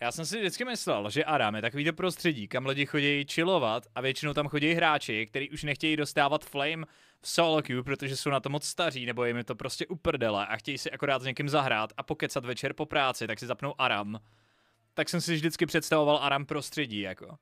Já jsem si vždycky myslel, že Aram je takový to prostředí, kam lidi chodí chillovat a většinou tam chodí hráči, kteří už nechtějí dostávat flame v solo queue, protože jsou na to moc staří, nebo jim je to prostě uprdele a chtějí si akorát s někým zahrát a pokecat večer po práci, tak si zapnou Aram. Tak jsem si vždycky představoval Aram prostředí, jako.